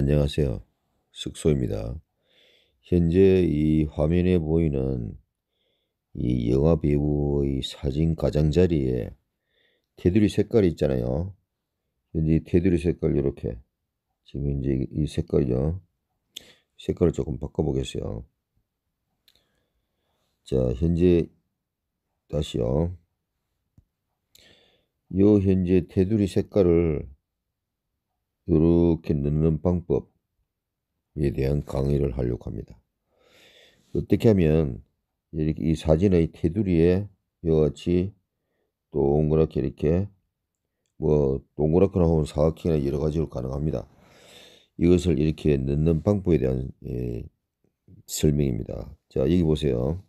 안녕하세요. 숙소입니다. 현재 이 화면에 보이는 이 영화 배우의 사진 가장자리에 테두리 색깔이 있잖아요. 현재 이 테두리 색깔 이렇게 지금 이제 이 색깔이요. 색깔을 조금 바꿔보겠어요. 자 현재 다시요. 요 현재 테두리 색깔을 이렇게 넣는 방법에 대한 강의를 하려고 합니다. 어떻게 하면 이렇게 이 사진의 테두리에 이와 같이 동그랗게 이렇게 뭐 동그랗거나 혹은 사각형이나 여러 가지로 가능합니다. 이것을 이렇게 넣는 방법에 대한 예, 설명입니다. 자 여기 보세요.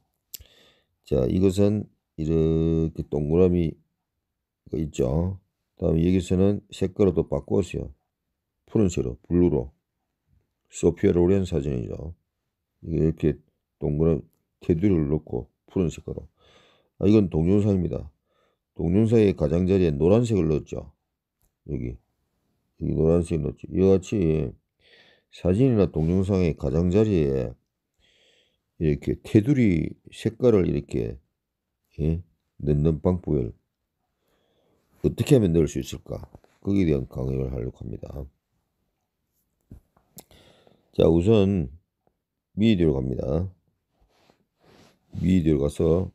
자 이것은 이렇게 동그라미 있죠. 다음 여기서는 색깔을 또 바꾸었어요. 푸른색으로 블루로 소피아 로렌 사진이죠. 이렇게 동그란 테두리를 놓고 푸른색으로 아, 이건 동영상입니다. 동영상의 가장자리에 노란색을 넣었죠. 여기 여기 노란색 을 넣었죠. 이같이 와 사진이나 동영상의 가장자리에 이렇게 테두리 색깔을 이렇게 예? 넣는 방법을 어떻게 하면 넣을 수 있을까? 거기에 대한 강의를 하려고 합니다. 자 우선 미디어로 갑니다. 미디어로 가서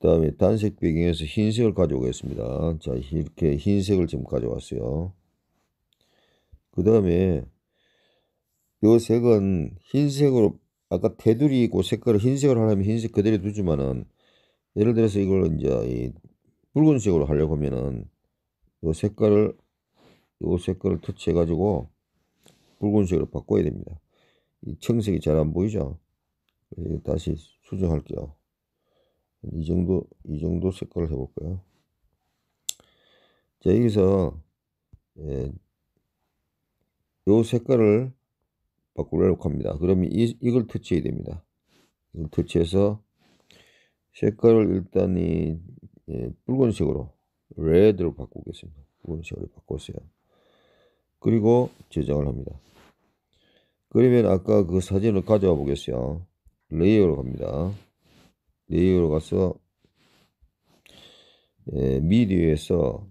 그 다음에 단색 배경에서 흰색을 가져오겠습니다. 자 이렇게 흰색을 지금 가져왔어요. 그 다음에 요 색은 흰색으로 아까 테두리 있고 색깔을 흰색을 하려면 흰색 그대로 두지만은 예를 들어서 이걸 이제 이 붉은색으로 하려고 하면은 요 색깔을 요 색깔을 터치해 가지고 붉은색으로 바꿔야 됩니다. 이 청색이 잘 안 보이죠? 예, 다시 수정할게요. 이 정도, 이 정도 색깔을 해볼까요? 자, 여기서, 예, 요 색깔을 바꾸려고 합니다. 그러면 이, 이걸 터치해야 됩니다. 이걸 터치해서 색깔을 일단 이 예, 붉은색으로, 레드로 바꾸겠습니다. 붉은색으로 바꿨어요. 그리고 저장을 합니다. 그러면 아까 그 사진을 가져와 보겠어요. 레이어로 갑니다. 레이어로 가서 예, 미디어에서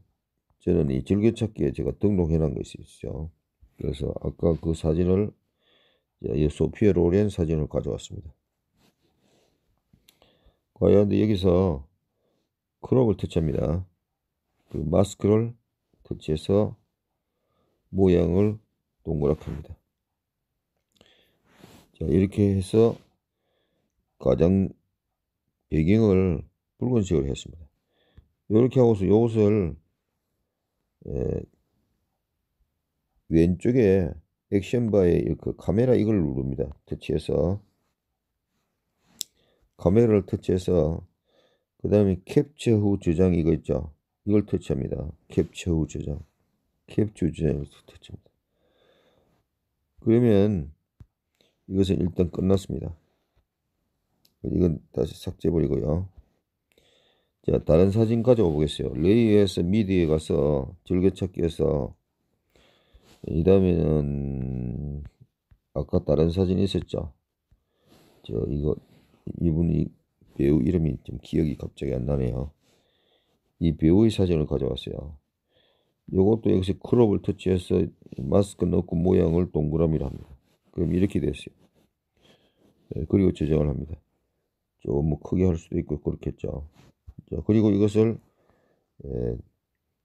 저는 이 즐겨찾기에 제가 등록해 놓은 것이 있죠. 그래서 아까 그 사진을 예, 이 소피에 로렌 사진을 가져왔습니다. 과연 여기서 크롭을 터치합니다. 그 마스크를 터치해서 모양을 동그랗게 합니다. 자, 이렇게 해서 가장 배경을 붉은색으로 했습니다. 이렇게 하고서 이것을 왼쪽에 액션바에 이렇게 그 카메라 이걸 누릅니다. 터치해서 카메라를 터치해서 그 다음에 캡처 후 저장 이거 있죠. 이걸 터치합니다. 캡처 후 저장 캡처 저장을 터치합니다. 그러면 이것은 일단 끝났습니다. 이건 다시 삭제버리고요 자, 다른 사진 가져와 겠어요 레이에서 미디에 가서 즐겨찾기에서 이 다음에는 아까 다른 사진 있었죠. 저 이거 이분이 배우 이름이 좀 기억이 갑자기 안 나네요. 이 배우의 사진을 가져왔어요. 이것도 역시 크롭을 터치해서 마스크 넣고 모양을 동그라미로 합니다. 그럼 이렇게 됐어요. 네, 그리고 저장을 합니다. 조금 뭐 크게 할 수도 있고 그렇겠죠. 자, 그리고 이것을 예,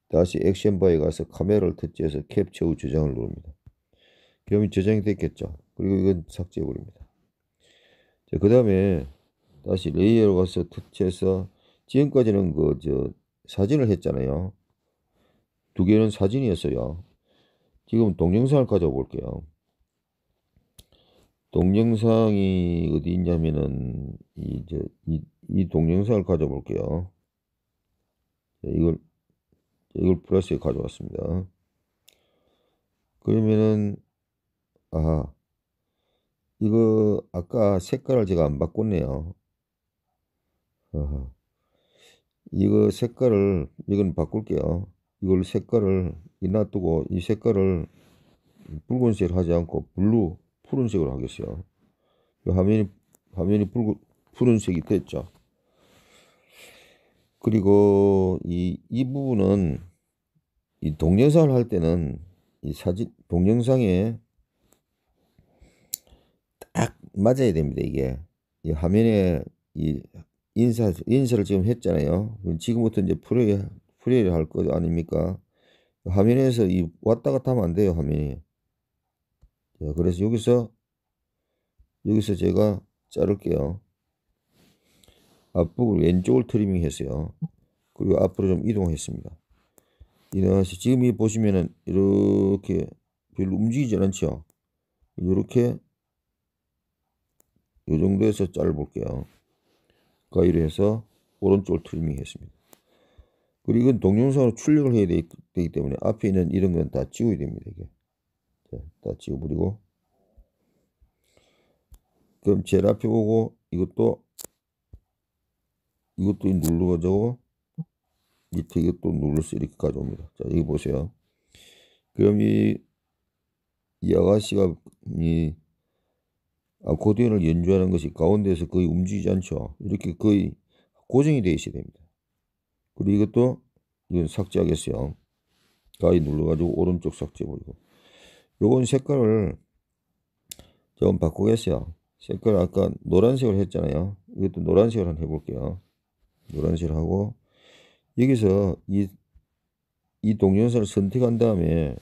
다시 액션 바에 가서 카메라를 터치해서 캡처 후 저장을 누릅니다. 그러면 저장이 됐겠죠. 그리고 이건 삭제해 버립니다. 그 다음에 다시 레이어로 가서 터치해서 지금까지는 그 저 사진을 했잖아요. 두 개는 사진이었어요. 지금 동영상을 가져볼게요. 동영상이 어디 있냐면은 이제 이, 이 동영상을 가져볼게요. 이걸 이걸 플러스에 가져왔습니다. 그러면은 아 이거 아까 색깔을 제가 안 바꿨네요. 아하. 이거 색깔을 이건 바꿀게요. 이걸 색깔을 이 놔두고 이 색깔을 붉은색을 하지 않고 블루 푸른색으로 하겠어요. 화면이 화면이 붉 푸른색이 됐죠. 그리고 이, 이 부분은 이 동영상을 할 때는 이 사진 동영상에 딱 맞아야 됩니다. 이게 이 화면에 이 인사 인사를 지금 했잖아요. 지금부터 이제 프레이 프레이할거 아닙니까? 화면에서 이 왔다 갔다 하면 안 돼요. 화면이 자, 그래서 여기서 여기서 제가 자를게요. 앞부분 왼쪽을 트리밍 했어요. 그리고 앞으로 좀 이동했습니다. 이것이 지금 이 보시면은 이렇게 별로 움직이지 않죠. 이렇게 이 정도에서 자를 볼게요 가위로 해서 오른쪽을 트리밍 했습니다. 그리고 이건 동영상으로 출력을 해야 되기 때문에 앞에 있는 이런 건 다 지워야 됩니다. 이게. 다 지워버리고 그럼 제일 앞에 보고 이것도 이것도 눌러가지고 밑에 이것도 눌러서 이렇게 가져옵니다. 자 여기 보세요. 그럼 이, 이 아가씨가 이 아코디언을 연주하는 것이 가운데에서 거의 움직이지 않죠. 이렇게 거의 고정이 되어 있어야 됩니다. 그리고 이것도 이건 삭제하겠어요. 가위 눌러가지고 오른쪽 삭제해버리고 요건 색깔을 좀 바꾸겠어요. 색깔 아까 노란색을 했잖아요. 이것도 노란색으로 한번 해볼게요. 노란색을 하고 여기서 이, 이 동영상을 선택한 다음에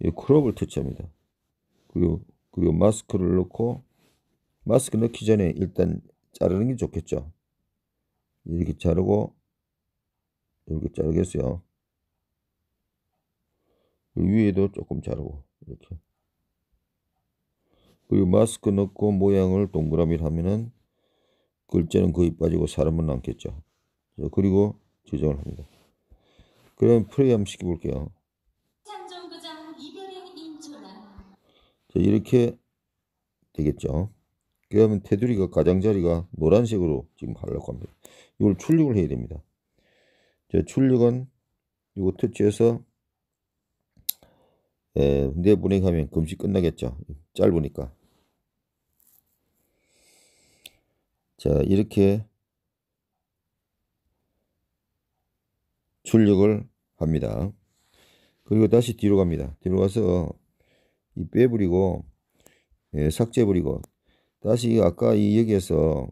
이 크롭을 터치합니다. 그리고, 그리고 마스크를 넣고 마스크 넣기 전에 일단 자르는 게 좋겠죠. 이렇게 자르고 이렇게 자르겠어요. 위에도 조금 자르고 이렇게 그리고 마스크 넣고 모양을 동그라미를 하면은 글자는 거의 빠지고 사람은 남겠죠 그리고 저정을 합니다 그럼 프레이 한번 시켜볼게요 자, 이렇게 되겠죠 그러면 테두리가 가장자리가 노란색으로 지금 하려고 합니다 이걸 출력을 해야 됩니다 자, 출력은 이거 터치해서 내 훈대 보내가면 금시 끝나겠죠. 짧으니까. 자, 이렇게 출력을 합니다. 그리고 다시 뒤로 갑니다. 뒤로 가서 이 빼버리고 예, 삭제해버리고 다시 아까 이 여기에서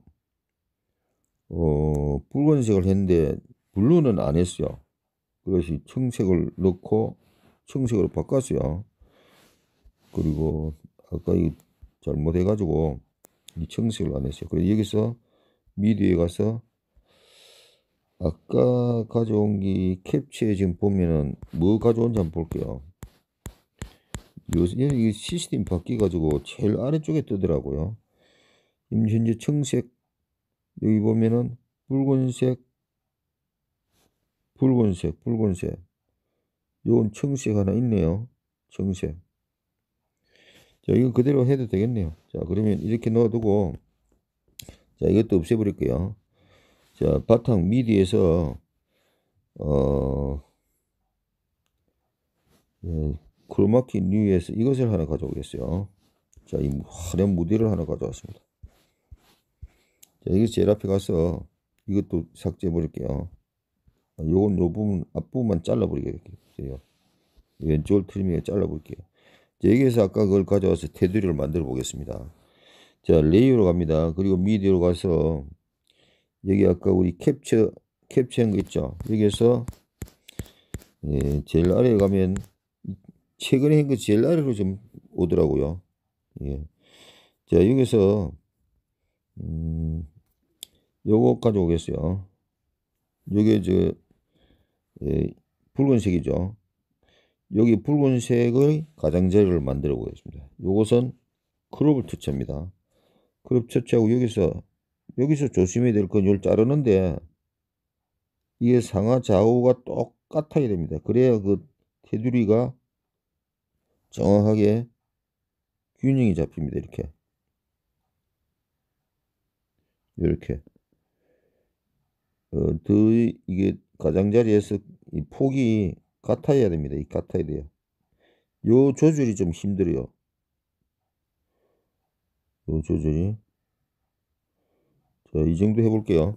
어, 붉은색을 했는데 블루는 안 했어요. 그래서 청색을 넣고 청색으로 바꿨어요. 그리고 아까 이 잘못해가지고 이 청색을 안 했어요. 그래서 여기서 미디에 가서 아까 가져온 게 캡처에 지금 보면은 뭐 가져온지 한번 볼게요. 요새 이 시스템 바뀌어가지고 제일 아래쪽에 뜨더라고요. 지금 현재 청색 여기 보면은 붉은색 붉은색 붉은색 요건 청색 하나 있네요. 청색. 자, 이거 그대로 해도 되겠네요. 자, 그러면 이렇게 넣어두고, 자, 이것도 없애버릴게요. 자, 바탕 미디에서, 어, 예, 크로마키 뉴에서 이것을 하나 가져오겠어요. 자, 이 화려한 무늬를 하나 가져왔습니다. 자, 이거 제일 앞에 가서 이것도 삭제해버릴게요. 아, 요건 요 부분, 앞부분만 잘라버리게 될게요. 있어요. 왼쪽을 트리밍에 잘라볼게요. 여기에서 아까 그걸 가져와서 테두리를 만들어 보겠습니다. 자, 레이어로 갑니다. 그리고 미디어로 가서 여기 아까 우리 캡처, 캡처한 거 있죠? 여기에서 예, 제일 아래에 가면 최근에 한 거 제일 아래로 좀 오더라고요. 예. 자, 여기서 음, 요거 가져오겠어요. 요게 저 예, 붉은색이죠. 여기 붉은색의 가장자리를 만들어 보겠습니다. 이것은 크롭을 터치합니다. 크롭 터치하고 여기서 여기서 조심해야 될 건 이걸 자르는데 이게 상하 좌우가 똑같아야 됩니다. 그래야 그 테두리가 정확하게 균형이 잡힙니다. 이렇게 이렇게 어, 더 이게 가장자리에서 이 폭이 같아야 됩니다. 이 같아야 돼요. 요 조절이 좀 힘들어요. 요 조절이. 자, 이 정도 해볼게요.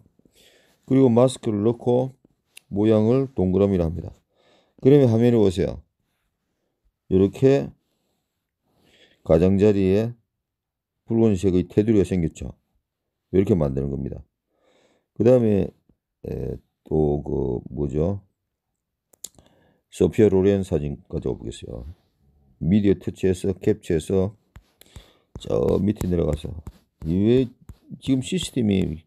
그리고 마스크를 넣고 모양을 동그라미로 합니다. 그러면 화면에 오세요. 이렇게 가장자리에 붉은색의 테두리가 생겼죠. 이렇게 만드는 겁니다. 그 다음에 또 그 뭐죠? 소피아 로렌 사진까지 와보겠어요. 미디어 터치해서 캡처해서 저 밑에 내려가서 왜 지금 시스템이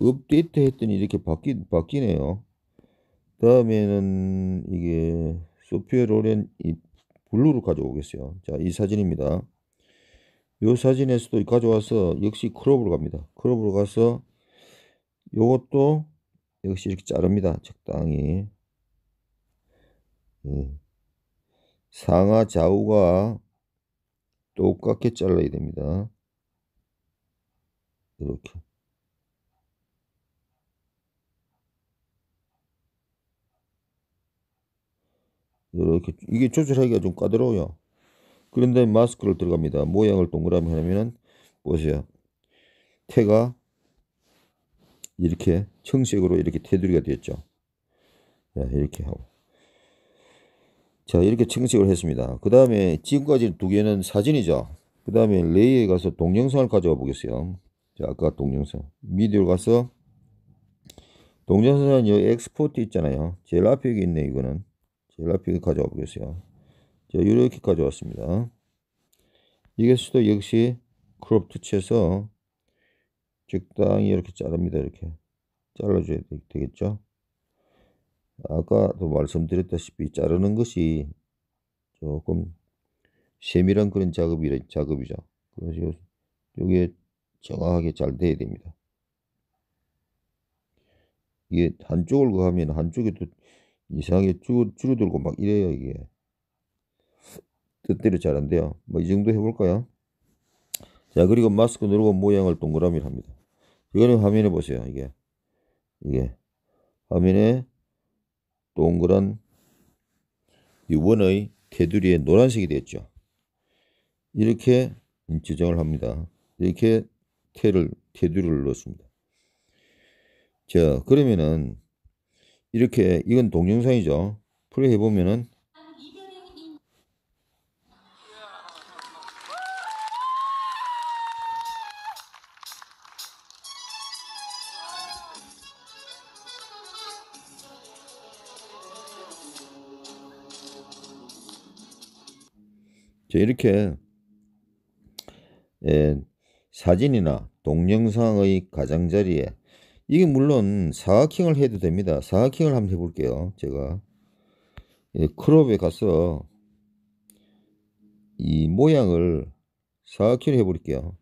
업데이트 했더니 이렇게 바뀌, 바뀌네요. 다음에는 이게 소피아 로렌 이 블루로 가져오겠어요. 자, 이 사진입니다. 이 사진에서도 가져와서 역시 크롭으로 갑니다. 크롭으로 가서 이것도 역시 이렇게 자릅니다. 적당히. 음. 상하 좌우가 똑같게 잘라야 됩니다. 이렇게. 이렇게 이게 조절하기가 좀 까다로워요. 그런데 마스크를 들어갑니다. 모양을 동그라미 하면은 보세요. 태가 이렇게 청색으로 이렇게 테두리가 되었죠. 예, 이렇게 하고 자 이렇게 채색을 했습니다. 그 다음에 지금까지 두 개는 사진이죠. 그 다음에 레이에 가서 동영상을 가져와 보겠어요. 자 아까 동영상 미디어 가서 동영상은 여기 엑스포트 있잖아요. 제일 앞에 있네 이거는 제일 앞에 가져와 보겠어요. 자 이렇게 가져왔습니다. 이것도 역시 크롭 투치해서 적당히 이렇게 자릅니다. 이렇게 잘라줘야 되겠죠. 아까도 말씀드렸다시피 자르는 것이 조금 세밀한 그런 작업이라, 작업이죠. 그래서 여기에 정확하게 잘 돼야 됩니다. 이게 한쪽을 하면 한쪽에 도 이상하게 줄, 줄어들고 막 이래요, 이게. 뜻대로 잘 안 돼요. 뭐 이 정도 해볼까요? 자, 그리고 마스크 누르고 모양을 동그라미를 합니다. 이거는 화면에 보세요, 이게. 이게. 화면에 동그란 이 원의 테두리에 노란색이 되었죠. 이렇게 지정을 합니다. 이렇게 테를 테두리를 넣습니다. 자 그러면은 이렇게 이건 동영상이죠. 풀이 해보면은 이렇게 예, 사진이나 동영상의 가장자리에 이게 물론 사각형을 해도 됩니다. 사각형을 한번 해볼게요. 제가 예, 크롭에 가서 이 모양을 사각형을 해볼게요.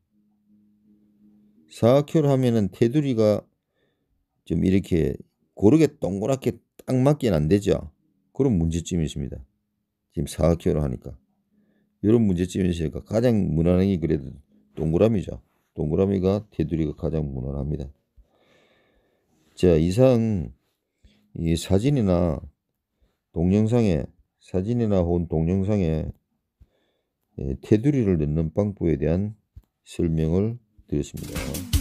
사각형을 하면은 테두리가 좀 이렇게 고르게 동그랗게 딱맞긴안 되죠. 그런 문제점이 있습니다. 지금 사각형으로 하니까. 이런 문제점 인제가 가장 무난하게 그래도 동그라미죠. 동그라미가 테두리가 가장 무난합니다. 자, 이상 이 사진이나 동영상에 사진이나 혹은 동영상에 예, 테두리를 넣는 방법에 대한 설명을 드렸습니다.